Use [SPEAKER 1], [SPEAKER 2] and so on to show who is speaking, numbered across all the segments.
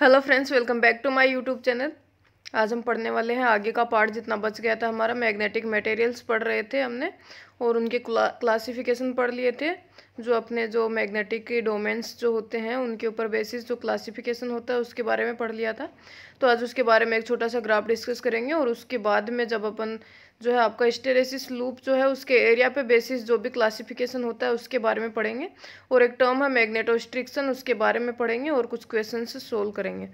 [SPEAKER 1] hello friends welcome back to my YouTube channel आज हम पढ़ने वाले हैं आगे का पार्ट जितना बच गया था हमारा मैग्नेटिक मटेरियल्स पढ़ रहे थे हमने और उनके क्ला, क्लासिफिकेशन पढ़ लिए थे जो अपने जो मैग्नेटिक डोमेन्स जो होते हैं उनके ऊपर बेसिस जो क्लासिफिकेशन होता है उसके बारे में पढ़ लिया था तो आज उसके बारे में एक छोटा सा ग्राफ डिस्कस करेंगे और उसके बाद में जब अपन जो है आपका स्टेरेसिस लूप जो है उसके एरिया पे बेसिस जो भी क्लासिफिकेशन होता है उसके बारे में पढ़ेंगे और एक टर्म है मैग्नेटोस्ट्रिक्शन उसके बारे में पढ़ेंगे और कुछ क्वेश्चन सोल्व करेंगे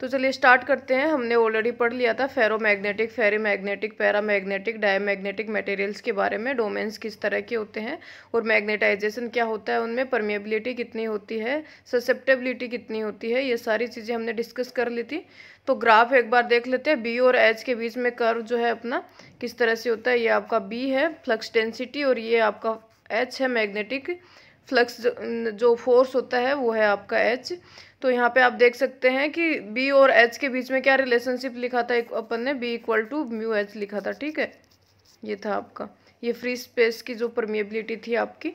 [SPEAKER 1] तो चलिए स्टार्ट करते हैं हमने ऑलरेडी पढ़ लिया था ferromagnetic magnetic paramagnetic paramagnetic magnetic materials के बारे में डोमेन्स किस तरह के होते हैं और मैग्नेटाइजेशन क्या होता है उनमें परमिएबिलिटी कितनी होती है ससेप्टेबिलिटी कितनी होती है ये सारी चीज़ें हमने डिस्कस कर ली थी तो ग्राफ एक बार देख लेते हैं बी और एच के बीच में कर्व जो है अपना किस तरह से होता है ये आपका बी है फ्लक्स डेंसिटी और ये आपका एच है मैग्नेटिक फ्लक्स जो फोर्स होता है वो है आपका एच तो यहाँ पे आप देख सकते हैं कि बी और एच के बीच में क्या रिलेशनशिप लिखा था एक अपन ने B equal to mu H लिखा था ठीक है ये था आपका ये फ्री स्पेस की जो परमिएबिलिटी थी आपकी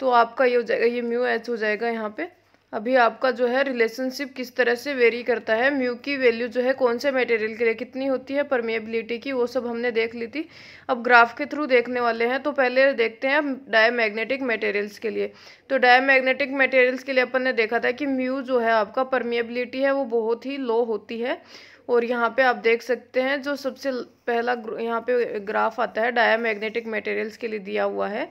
[SPEAKER 1] तो आपका ये हो जाएगा ये म्यू एच हो जाएगा यहाँ पे अभी आपका जो है रिलेशनशिप किस तरह से वेरी करता है म्यू की वैल्यू जो है कौन से मटेरियल के लिए कितनी होती है परमेबिलिटी की वो सब हमने देख ली थी अब ग्राफ के थ्रू देखने वाले हैं तो पहले देखते हैं डायमैग्नेटिक मटेरियल्स के लिए तो डायमैग्नेटिक मटेरियल्स के लिए अपन ने देखा था कि म्यू जो है आपका परमेबिलिटी है वो बहुत ही लो होती है और यहाँ पर आप देख सकते हैं जो सबसे पहला यहाँ पे ग्राफ आता है डाया मटेरियल्स के लिए दिया हुआ है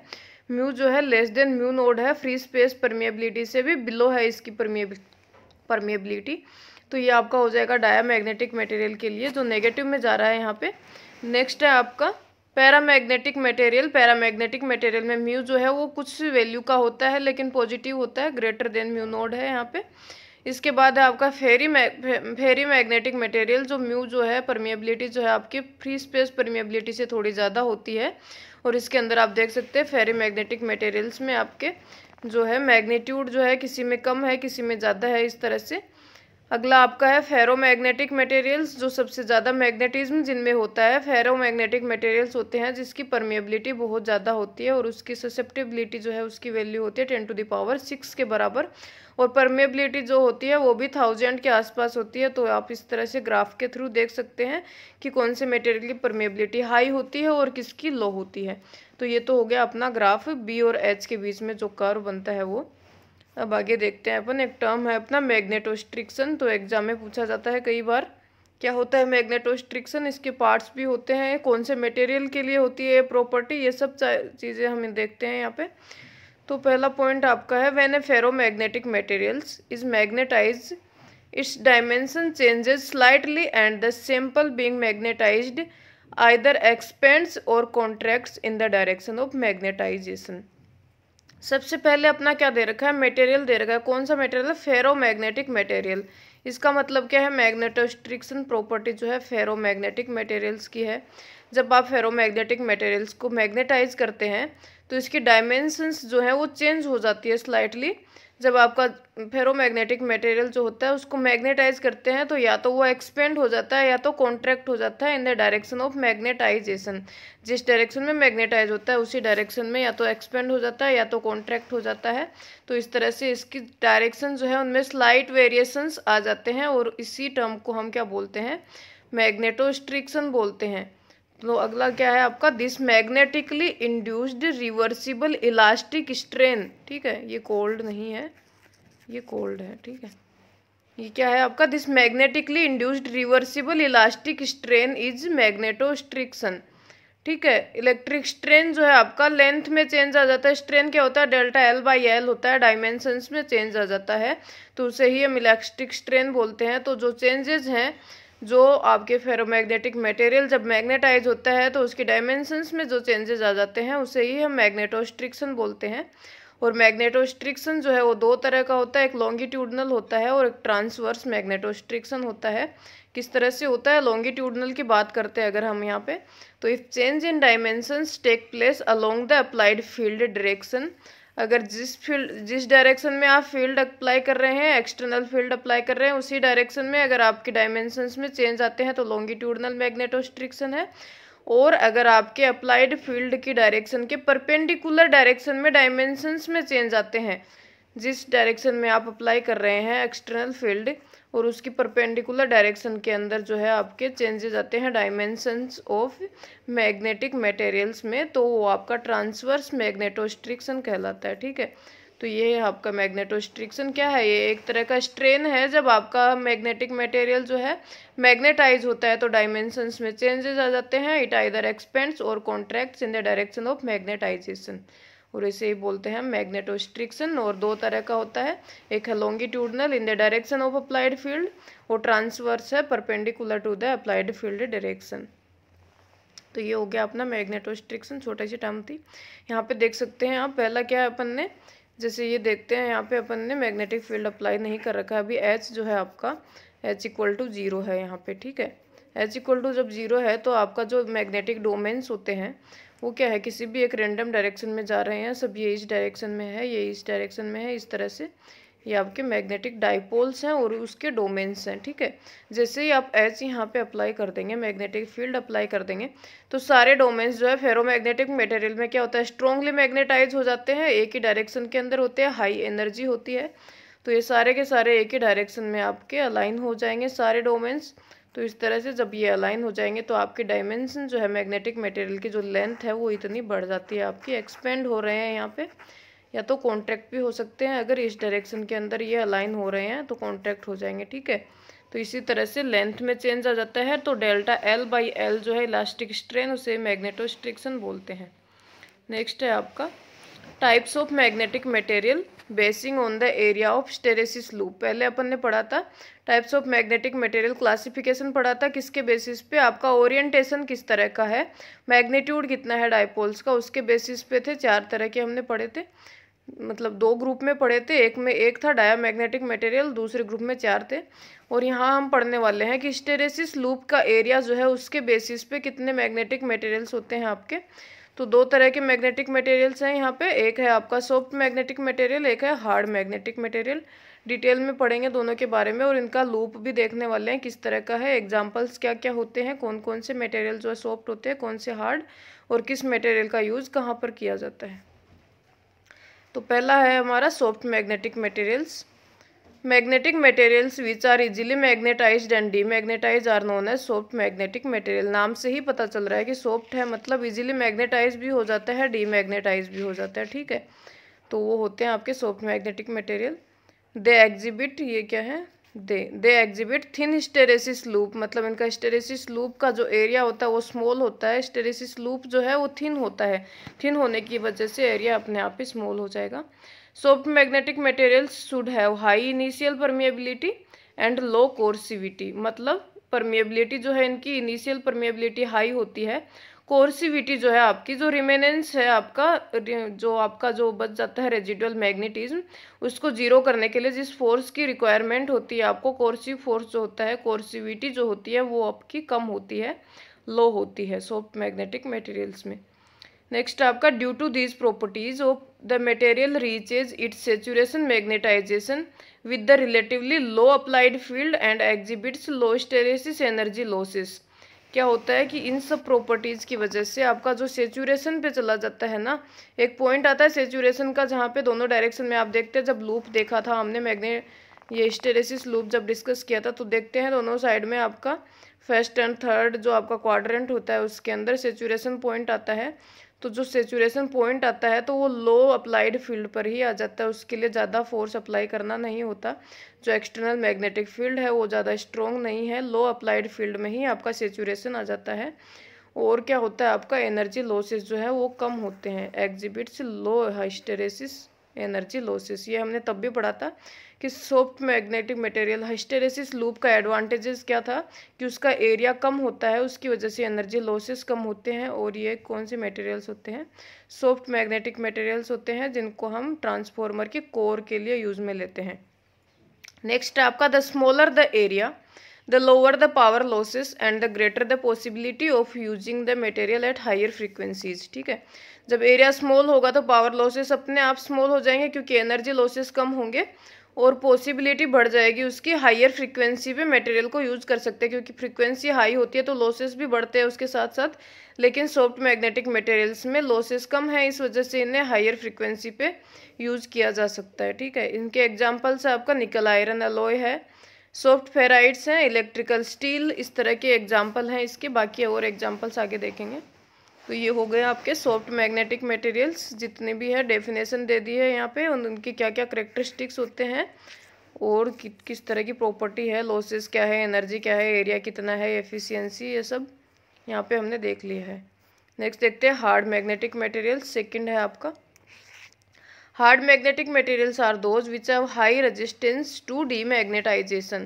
[SPEAKER 1] म्यू जो है लेस देन म्यू नोड है फ्री स्पेस परमिएबिलिटी से भी बिलो है इसकी परमिएबिलिटी तो ये आपका हो जाएगा मैग्नेटिक मटेरियल के लिए जो नेगेटिव में जा रहा है यहाँ पे नेक्स्ट है आपका पैरामैग्नेटिक मटेरियल पैरामैग्नेटिक मटेरियल में म्यू जो है वो कुछ वैल्यू का होता है लेकिन पॉजिटिव होता है ग्रेटर देन म्यू नोड है यहाँ पर इसके बाद है आपका ferri ma ferrimagnetic material जो म्यू जो है परमिएबिलिटी जो है आपकी फ्री स्पेस परमिएबिलिटी से थोड़ी ज़्यादा होती है और इसके अंदर आप देख सकते हैं फेरी मैग्नेटिक मटेरियल्स में आपके जो है मैग्नीट्यूड जो है किसी में कम है किसी में ज़्यादा है इस तरह से अगला आपका है फेरोमैग्नेटिक मटेरियल्स जो सबसे ज़्यादा मैग्नेटिज्म जिनमें होता है फेरोमैग्नेटिक मटेरियल्स होते हैं जिसकी परमेबिलिटी बहुत ज़्यादा होती है और उसकी ससेप्टिबिलिटी जो है उसकी वैल्यू होती है टेन टू पावर सिक्स के बराबर और परमेबिलिटी जो होती है वो भी थाउजेंड के आसपास होती है तो आप इस तरह से ग्राफ के थ्रू देख सकते हैं कि कौन से मटेरियल की परमेबिलिटी हाई होती है और किसकी लो होती है तो ये तो हो गया अपना ग्राफ बी और एच के बीच में जो कर्व बनता है वो अब आगे देखते हैं अपन एक टर्म है अपना मैग्नेटोस्ट्रिक्शन तो एग्जाम में पूछा जाता है कई बार क्या होता है मैग्नेटोस्ट्रिक्शन इसके पार्ट्स भी होते हैं कौन से मटेरियल के लिए होती है प्रॉपर्टी ये सब चीज़ें हम देखते हैं यहाँ पे तो पहला पॉइंट आपका है when a ferromagnetic materials is magnetise its dimension changes slightly and the simple being magnetised either expands और contracts in the direction of magnetisation सबसे पहले अपना क्या दे रखा है मटेरियल दे रखा है कौन सा मटेरियल है फेरोमैग्नेटिक मटेरियल इसका मतलब क्या है मैग्नेटोस्ट्रिक्शन प्रॉपर्टी जो है फेरोमैग्नेटिक मटेरियल्स की है जब आप फेरोमैग्नेटिक मटेरियल्स को मैग्नेटाइज करते हैं तो इसकी डायमेंशंस जो है वो चेंज हो जाती है स्लाइटली जब आपका फेरोमैग्नेटिक मटेरियल जो होता है उसको मैग्नेटाइज करते हैं तो या तो वो एक्सपेंड हो जाता है या तो कॉन्ट्रैक्ट हो जाता है in the direction of magnetisation जिस डायरेक्शन में मैग्नेटाइज होता है उसी डायरेक्शन में या तो एक्सपेंड हो जाता है या तो कॉन्ट्रैक्ट हो जाता है तो इस तरह से इसकी डायरेक्शन जो है उनमें स्लाइट वेरिएशंस आ जाते हैं और इसी टर्म को हम क्या बोलते हैं मैग्नेटोस्ट्रिक्शन बोलते हैं तो अगला क्या है आपका this magnetically induced reversible elastic strain ठीक है ये कोल्ड नहीं है ये कोल्ड है ठीक है ये क्या है आपका this magnetically induced reversible elastic strain is magnetostriction ठीक है इलेक्ट्रिक स्ट्रेन जो है आपका लेंथ में चेंज आ जाता है स्ट्रेन क्या होता है डेल्टा एल बाई एल होता है डायमेंशंस में चेंज आ जाता है तो उसे ही हम इलेक्ट्रिक स्ट्रेन बोलते हैं तो जो चेंजेस हैं जो आपके फेरोमैग्नेटिक मटेरियल जब मैग्नेटाइज होता है तो उसके डायमेंशंस में जो चेंजेस आ जाते हैं उसे ही हम मैग्नेटोस्ट्रिक्शन बोलते हैं और मैग्नेटोस्ट्रिक्शन जो है वो दो तरह का होता है एक लॉन्गिट्यूडनल होता है और एक ट्रांसवर्स मैग्नेटोस्ट्रिक्शन होता है किस तरह से होता है लॉन्गिट्यूडनल की बात करते हैं अगर हम यहाँ पे तो if change in dimensions take place along the applied field direction अगर जिस फील्ड जिस डायरेक्शन में आप फील्ड अप्लाई कर रहे हैं एक्सटर्नल फील्ड अप्लाई कर रहे हैं उसी डायरेक्शन में अगर आपके डायमेंशंस में चेंज आते हैं तो लॉन्गिट्यूडनल मैग्नेटोस्ट्रिक्शन है और अगर आपके अप्लाइड फील्ड की डायरेक्शन के परपेंडिकुलर डायरेक्शन में डायमेंशंस में चेंज आते हैं जिस डायरेक्शन में आप अप्लाई कर रहे हैं एक्सटर्नल फील्ड और उसकी परपेंडिकुलर डायरेक्शन के अंदर जो है आपके चेंजेज आते हैं डायमेंशंस ऑफ मैग्नेटिक मटेरियल्स में तो वो आपका ट्रांसवर्स मैग्नेटोस्ट्रिक्शन कहलाता है ठीक है तो ये है आपका मैग्नेटोस्ट्रिक्शन क्या है ये एक तरह का स्ट्रेन है जब आपका मैग्नेटिक मटेरियल जो है मैग्नेटाइज होता है तो डायमेंशंस में चेंजेस आ जाते हैं इट आइदर एक्सपेंड्स और contracts in the direction of magnetisation और इसे ही बोलते हैं मैग्नेटोस्ट्रिक्शन और दो तरह का होता है एक है longitudinal in the direction of applied field और ट्रांसवर्स है perpendicular to the applied field direction तो ये हो गया अपना मैग्नेटोस्ट्रिक्शन छोटा सी टर्म थी यहाँ पे देख सकते हैं आप पहला क्या है अपन ने जैसे ये देखते हैं यहाँ पे अपन ने मैग्नेटिक फील्ड अप्लाई नहीं कर रखा है अभी एच जो है आपका एच इक्वल टू जीरो है यहाँ पे ठीक है एच इक्वल टू जब जीरो है तो आपका जो मैग्नेटिक डोमेन्स होते हैं वो क्या है किसी भी एक रेंडम डायरेक्शन में जा रहे हैं सब ये इस डायरेक्शन में है ये इस डायरेक्शन में है इस तरह से ये आपके मैग्नेटिक डाइपोल्स हैं और उसके डोमेन्स हैं ठीक है जैसे ही आप एच यहाँ पे अप्लाई कर देंगे मैग्नेटिक फील्ड अप्लाई कर देंगे तो सारे डोमेन्स जो है फेरोमैग्नेटिक मटेरियल में क्या होता है स्ट्रॉन्गली मैग्नेटाइज हो जाते हैं एक ही डायरेक्शन के अंदर होते हैं हाई एनर्जी होती है तो ये सारे के सारे एक ही डायरेक्शन में आपके अलाइन हो जाएंगे सारे डोमेन्स तो इस तरह से जब ये अलाइन हो जाएंगे तो आपके डायमेंसन जो है मैग्नेटिक मटेरियल की जो लेंथ है वो इतनी बढ़ जाती है आपकी एक्सपेंड हो रहे हैं यहाँ पे या तो कॉन्ट्रैक्ट भी हो सकते हैं अगर इस डायरेक्शन के अंदर ये अलाइन हो रहे हैं तो कॉन्ट्रैक्ट हो जाएंगे ठीक है तो इसी तरह से लेंथ में चेंज आ जाता है तो डेल्टा एल बाई एल जो है इलास्टिक स्ट्रेन उसे मैग्नेटोस्ट्रिक्शन बोलते हैं नेक्स्ट है आपका types of magnetic material basing on the area of hysteresis loop पहले अपन ने पढ़ा था types of magnetic material classification पढ़ा था किसके बेसिस पे आपका ओरिएंटेशन किस तरह का है मैग्नीट्यूड कितना है डायपोल्स का उसके बेसिस पे थे चार तरह के हमने पढ़े थे मतलब दो ग्रुप में पढ़े थे एक में एक था डाया मैग्नेटिक मटेरियल दूसरे ग्रुप में चार थे और यहाँ हम पढ़ने वाले हैं कि स्टेरेसिस लूप का एरिया जो है उसके बेसिस पे कितने मैग्नेटिक मटेरियल्स होते हैं आपके तो दो तरह के मैग्नेटिक मटेरियल्स हैं यहाँ पे एक है आपका सॉफ्ट मैग्नेटिक मटेरियल एक है हार्ड मैग्नेटिक मटेरियल डिटेल में पढ़ेंगे दोनों के बारे में और इनका लूप भी देखने वाले हैं किस तरह का है एग्जाम्पल्स क्या क्या होते हैं कौन कौन से मटेरियल जो है सॉफ्ट होते हैं कौन से हार्ड और किस मटेरियल का यूज़ कहाँ पर किया जाता है तो पहला है हमारा soft magnetic materials magnetic materials which are easily magnetise and demagnetise are known है सॉफ्ट मैग्नेटिक मटेरियल नाम से ही पता चल रहा है कि सॉफ्ट है मतलब इजिली मैग्नेटाइज भी हो जाता है डी मैग्नेटाइज भी हो जाता है ठीक है तो वो होते हैं आपके soft magnetic material they exhibit ये क्या है they they exhibit thin hysteresis loop मतलब इनका स्टेरेसिस लूप का जो एरिया होता है वो स्मॉल होता है स्टेरेसिस लूप जो है वो थिन होता है थिन होने की वजह से एरिया अपने आप ही स्मॉल हो जाएगा सॉफ्ट मैग्नेटिक materials शुड है high initial permeability and low coercivity मतलब permeability जो है इनकी इनिशियल परमेबिलिटी हाई होती है कोर्सिविटी जो है आपकी जो रिमेनेंस है आपका जो आपका जो बच जाता है रेजिडुअल मैग्नेटिज्म उसको जीरो करने के लिए जिस फोर्स की रिक्वायरमेंट होती है आपको कोर्सिव फोर्स जो होता है कोर्सिविटी जो होती है वो आपकी कम होती है लो होती है सॉफ्ट मैग्नेटिक मटेरियल्स में नेक्स्ट आपका due to these properties of the material is its saturation magnetisation with the relatively low applied field and exhibits low hysteresis energy losses क्या होता है कि इन सब प्रॉपर्टीज़ की वजह से आपका जो सेचुरेशन पे चला जाता है ना एक पॉइंट आता है सेचुरेशन का जहाँ पे दोनों डायरेक्शन में आप देखते हैं जब लूप देखा था हमने मैग्ने ये स्टेरेसिस लूप जब डिस्कस किया था तो देखते हैं दोनों साइड में आपका फर्स्ट एंड थर्ड जो आपका क्वाड्रेंट होता है उसके अंदर सेचुरेशन पॉइंट आता है तो जो सेचुरेशन पॉइंट आता है तो वो लो अप्लाइड फील्ड पर ही आ जाता है उसके लिए ज़्यादा फोर्स अप्लाई करना नहीं होता जो एक्सटर्नल मैग्नेटिक फील्ड है वो ज़्यादा स्ट्रॉन्ग नहीं है लो अप्लाइड फील्ड में ही आपका सेचुरेशन आ जाता है और क्या होता है आपका एनर्जी लॉसेस जो है वो कम होते हैं exhibits low hysteresis energy losses ये हमने तब भी पढ़ा था कि soft magnetic material hysteresis loop का एडवांटेजेस क्या था कि उसका एरिया कम होता है उसकी वजह से एनर्जी लॉसेस कम होते हैं और ये कौन से मटेरियल्स होते हैं सॉफ्ट मैग्नेटिक मटेरियल्स होते हैं जिनको हम ट्रांसफॉर्मर के कोर के लिए यूज़ में लेते हैं नेक्स्ट आपका the smaller the area the lower the power losses and the greater the possibility of using the material at higher frequencies ठीक है जब एरिया स्मॉल होगा तो पावर लॉसेस अपने आप स्मॉल हो जाएंगे क्योंकि एनर्जी लॉसेस कम होंगे और पॉसिबिलिटी बढ़ जाएगी उसकी हायर फ्रीक्वेंसी पे मटेरियल को यूज़ कर सकते हैं क्योंकि फ्रीक्वेंसी हाई होती है तो लॉसेस भी बढ़ते हैं उसके साथ साथ लेकिन सॉफ्ट मैग्नेटिक मटेरियल्स में लॉसेस कम है इस वजह से इन्हें हायर फ्रीक्वेंसी पे यूज़ किया जा सकता है ठीक है इनके एग्जाम्पल से आपका निकल आयरन अलॉय है सॉफ्ट फेराइड्स हैं इलेक्ट्रिकल स्टील इस तरह के एग्जाम्पल हैं इसके बाकी और एग्जाम्पल्स आगे देखेंगे तो ये हो गए आपके सॉफ्ट मैग्नेटिक मटेरियल्स जितने भी हैं डेफिनेशन दे दी है यहाँ पे उनके क्या क्या करेक्टरिस्टिक्स होते हैं और कि, किस तरह की प्रॉपर्टी है लॉसेस क्या है एनर्जी क्या है एरिया कितना है एफिशिएंसी ये सब यहाँ पे हमने देख लिया है नेक्स्ट देखते हैं हार्ड मैग्नेटिक मटेरियल सेकंड है आपका magnetic magnetic are those which which high high to de demagnetization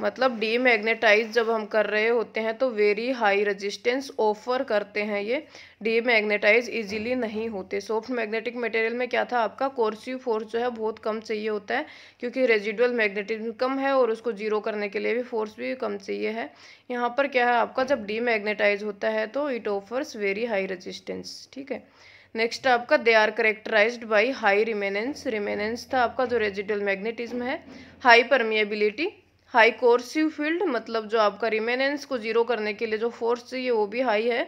[SPEAKER 1] मतलब डीमैग्नेटाइज जब हम कर रहे होते हैं तो वेरी हाई रेजिस्टेंस ऑफर करते हैं ये डीमैग्नेटाइज इजीली नहीं होते सॉफ्ट मैग्नेटिक मटेरियल में क्या था आपका कोर्सिव फोर्स जो है बहुत कम चाहिए होता है क्योंकि रेजिडुअल मैग्नेटिज्म कम है और उसको जीरो करने के लिए भी फोर्स भी कम चाहिए है यहाँ पर क्या है आपका जब डीमैग्नेटाइज होता है तो it offers very high resistance ठीक है नेक्स्ट आपका they are characterise by high remanence remanence था आपका जो रेजिडल मैग्नेटिज्म है high permeability high coercive field मतलब जो आपका रिमेनेंस को जीरो करने के लिए जो फोर्स चाहिए वो भी हाई है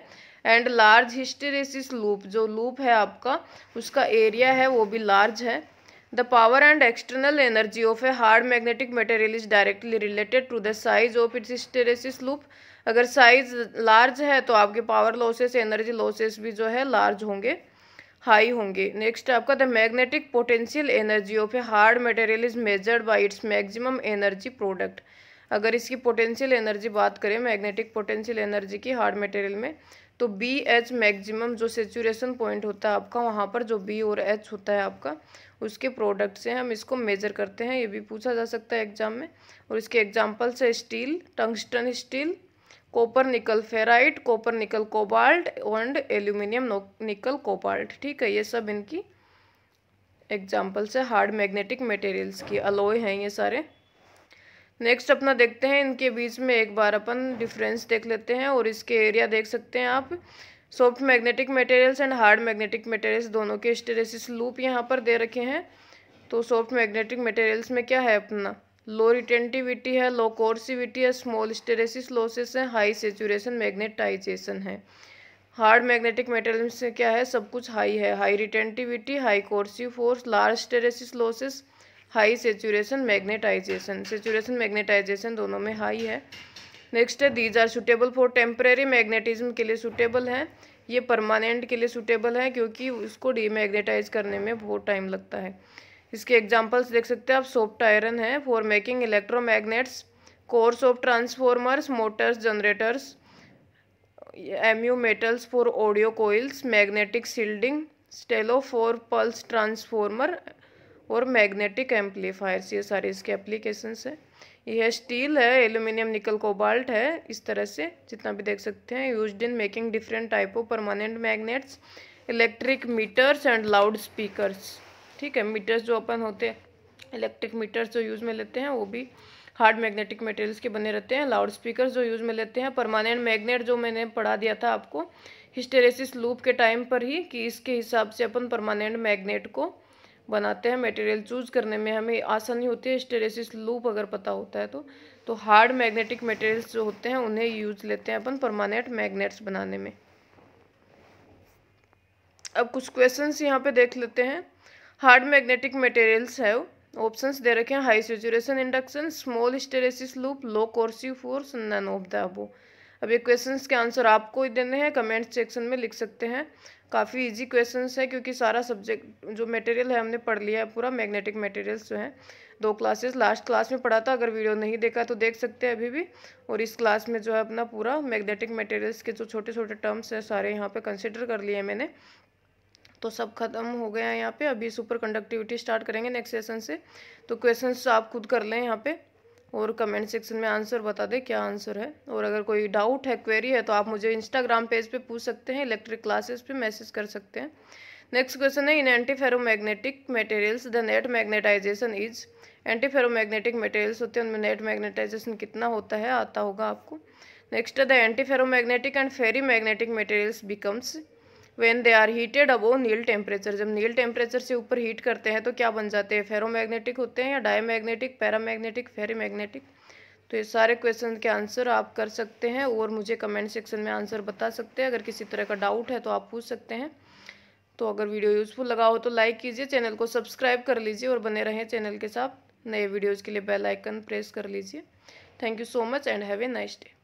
[SPEAKER 1] एंड लार्ज हिस्टेरेसिस लूप जो लूप है आपका उसका एरिया है वो भी लार्ज है the power and external energy of a hard magnetic material is directly related to the size of its hysteresis loop अगर साइज लार्ज है तो आपके पावर लॉसेस एनर्जी लॉसेस भी जो है लार्ज होंगे हाई होंगे नेक्स्ट आपका the magnetic potential energy of a hard material is measured by its maximum energy product अगर इसकी पोटेंशियल एनर्जी बात करें मैग्नेटिक पोटेंशियल एनर्जी की हार्ड मटेरियल में तो बी एच मैक्सिमम जो सेचुरेशन पॉइंट होता है आपका वहाँ पर जो बी और एच होता है आपका उसके प्रोडक्ट से हम इसको मेजर करते हैं ये भी पूछा जा सकता है एग्जाम में और इसके एग्जाम्पल से steel tungsten steel copper nickel ferrite copper nickel cobalt and aluminium nickel cobalt ठीक है ये सब इनकी एग्जाम्पल्स है हार्ड मैग्नेटिक मटेरियल्स की अलोय हैं ये सारे नेक्स्ट अपना देखते हैं इनके बीच में एक बार अपन डिफरेंस देख लेते हैं और इसके एरिया देख सकते हैं आप soft magnetic materials and hard magnetic materials दोनों के स्टेरेसिस लूप यहाँ पर दे रखे हैं तो सॉफ्ट मैग्नेटिक मटेरियल्स में क्या है अपना लो रिटेंटिविटी है लो कोर्सिविटी है स्मॉल स्टेरेसिस लोसेस है हाई सेचुरेशन मैग्नेटाइजेशन है हार्ड मैग्नेटिक मेटल से क्या है सब कुछ हाई है high retentivity high coercive force large hysteresis losses high saturation magnetisation saturation magnetisation दोनों में हाई है नेक्स्ट है these are suitable for temporary magnetism के लिए सुटेबल हैं ये परमानेंट के लिए सुटेबल है क्योंकि उसको डीमैग्नेटाइज करने में बहुत टाइम लगता है इसके एग्जाम्पल्स देख सकते हैं आप सोफ्ट आयरन है for making electromagnets cores of transformers motors generators mu metals for audio coils magnetic shielding stalloy for pulse transformer और मैग्नेटिक एम्पलीफायर्स ये सारे इसके एप्लीकेशंस हैं यह स्टील है एल्यूमिनियम निकल कोबाल्ट है इस तरह से जितना भी देख सकते हैं use in making different type of permanent magnets electric meters and loud speakers ठीक है मीटर्स जो अपन होते हैं इलेक्ट्रिक मीटर्स जो यूज़ में लेते हैं वो भी हार्ड मैग्नेटिक मटेरियल्स के बने रहते हैं लाउड स्पीकर जो यूज़ में लेते हैं परमानेंट मैग्नेट जो मैंने पढ़ा दिया था आपको हिस्टेरेसिस लूप के टाइम पर ही कि इसके हिसाब से अपन परमानेंट मैग्नेट को बनाते हैं मटेरियल चूज़ करने में हमें आसानी होती है हिस्टेरेसिस लूप अगर पता होता है तो तो हार्ड मैग्नेटिक मटेरियल्स जो होते हैं उन्हें यूज लेते हैं अपन परमानेंट मैग्नेट्स बनाने में अब कुछ क्वेश्चंस यहाँ पे देख लेते हैं हार्ड मैग्नेटिक मटेरियल्स है ऑप्शन दे रखे हैं high saturation induction small hysteresis loop low coercive force none of the above अब ये क्वेश्चंस के आंसर आपको ही देने हैं कमेंट सेक्शन में लिख सकते हैं काफ़ी इजी क्वेश्चंस है क्योंकि सारा सब्जेक्ट जो मटेरियल है हमने पढ़ लिया है पूरा मैग्नेटिक मटेरियल्स जो हैं दो क्लासेस लास्ट क्लास में पढ़ा था अगर वीडियो नहीं देखा तो देख सकते हैं अभी भी और इस क्लास में जो है अपना पूरा मैग्नेटिक मटेरियल्स के जो छोटे छोटे टर्म्स हैं सारे यहाँ पर कंसिडर कर लिए मैंने तो सब खत्म हो गया है यहाँ पे अभी सुपर कंडक्टिविटी स्टार्ट करेंगे नेक्स्ट सेशन से तो क्वेश्चन आप खुद कर लें यहाँ पे और कमेंट सेक्शन में आंसर बता दें क्या आंसर है और अगर कोई डाउट है क्वेरी है तो आप मुझे इंस्टाग्राम पेज पे पूछ सकते हैं इलेक्ट्रिक क्लासेस पे मैसेज कर सकते हैं नेक्स्ट क्वेश्चन है in antiferromagnetic materials the net magnetisation is antiferromagnetic materials होते हैं उनमें नेट मैग्नेटाइजेशन कितना होता है आता होगा आपको next the antiferromagnetic and ferrimagnetic materials becomes when they are heated above Neel temperature जब नील टेम्परेचर से ऊपर हीट करते हैं तो क्या बन जाते हैं फेरोमैग्नेटिक होते हैं या डायमैग्नेटिक पैरामैग्नेटिक फेरीमैग्नेटिक तो ये सारे क्वेश्चन के आंसर आप कर सकते हैं और मुझे कमेंट सेक्शन में आंसर बता सकते हैं अगर किसी तरह का डाउट है तो आप पूछ सकते हैं तो अगर वीडियो यूज़फुल लगा हो तो लाइक कीजिए चैनल को सब्सक्राइब कर लीजिए और बने रहें चैनल के साथ नए वीडियोज़ के लिए बेलाइकन प्रेस कर लीजिए thank you so much and have a nice day